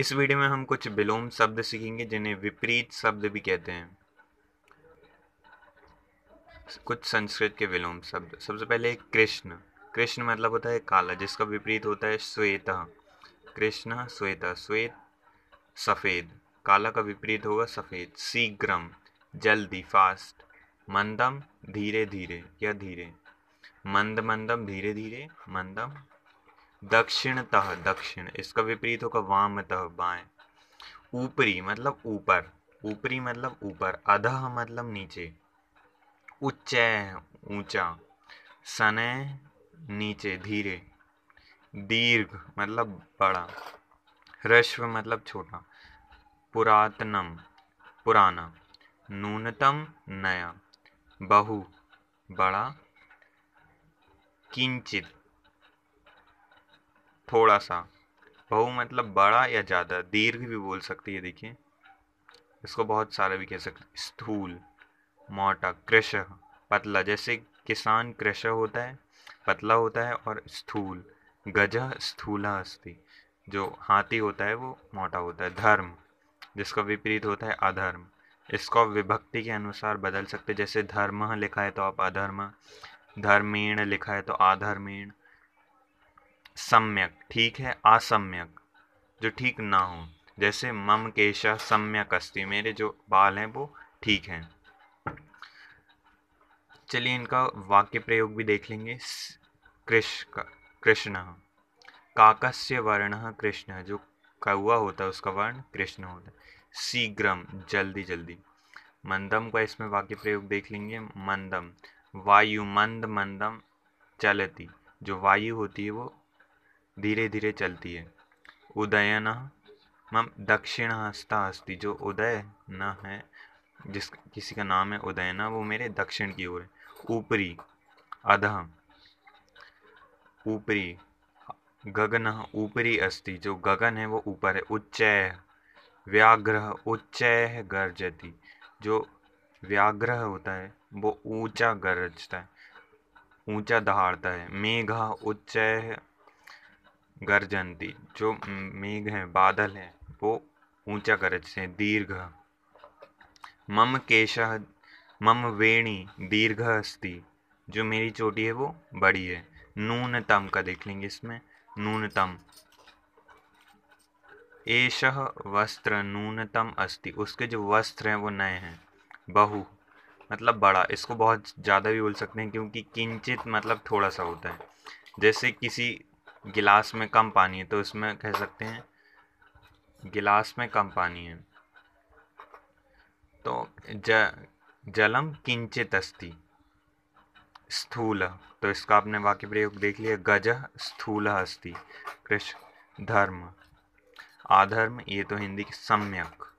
इस वीडियो में हम कुछ विलोम शब्द सीखेंगे जिन्हें विपरीत शब्द भी कहते हैं कुछ संस्कृत के विलोम शब्द सबसे पहले कृष्ण कृष्ण मतलब होता है काला जिसका विपरीत होता है श्वेता कृष्ण श्वेता श्वेत सफ़ेद काला का विपरीत होगा सफ़ेद शीघ्रम जल्दी फास्ट मंदम धीरे धीरे या धीरे मंद मंदम धीरे धीरे मंदम दक्षिणतः दक्षिण इसका विपरीत होगा वामतः बाएं ऊपरी मतलब ऊपर ऊपरी मतलब ऊपर अधः मतलब नीचे उच्च ऊंचा सने नीचे धीरे दीर्घ मतलब बड़ा ह्रस्व मतलब छोटा पुरातनम पुराना न्यूनतम नया बहु बड़ा किंचित थोड़ा सा बहु मतलब बड़ा या ज़्यादा दीर्घ भी बोल सकती है देखिए इसको बहुत सारे भी कह सकते स्थूल मोटा कृष पतला जैसे किसान कृष होता है पतला होता है और स्थूल गजह स्थूला अस्थि जो हाथी होता है वो मोटा होता है धर्म जिसका विपरीत होता है अधर्म इसको विभक्ति के अनुसार बदल सकते जैसे धर्म लिखा है तो आप अधर्म धर्मेण लिखा है तो आधर्मेण सम्यक ठीक है असम्यक जो ठीक ना हो जैसे मम केशा सम्यक अस्थि मेरे जो बाल हैं वो ठीक हैं चलिए इनका वाक्य प्रयोग भी देख लेंगे कृष्ण कृष्ण काकस्य वर्ण कृष्ण जो कौआ होता है उसका वर्ण कृष्ण होता है शीघ्रम जल्दी जल्दी मंदम का इसमें वाक्य प्रयोग देख लेंगे मंदम वायु मंद मंदम चलती जो वायु होती है वो धीरे धीरे चलती है उदयन मम दक्षिण हस्ता हस्ती जो उदय न है जिस किसी का नाम है उदयना वो मेरे दक्षिण की ओर है ऊपरी अधः ऊपरी गगन ऊपरी अस्ति जो गगन है वो ऊपर है उच्च व्याघ्र उच्च गर्जति जो व्याघ्र होता है वो ऊंचा गरजता है ऊंचा दहाड़ता है मेघ उच्च गर्जन दी जो मेघ हैं बादल हैं वो ऊंचा गरज से दीर्घ मम केश मम वेणी दीर्घ अस्थि जो मेरी चोटी है वो बड़ी है नूनतम का देख लेंगे इसमें नूनतम एश वस्त्र नूनतम अस्थि उसके जो वस्त्र हैं वो नए हैं बहु मतलब बड़ा इसको बहुत ज़्यादा भी बोल सकते हैं क्योंकि किंचित मतलब थोड़ा सा होता है जैसे किसी गिलास में कम पानी है तो इसमें कह सकते हैं गिलास में कम पानी है तो ज जलम किंचित अस्थि स्थूल तो इसका आपने वाक्य प्रयोग देख लिया गज स्थूल अस्थि कृष्ण धर्म आधर्म ये तो हिंदी की सम्यक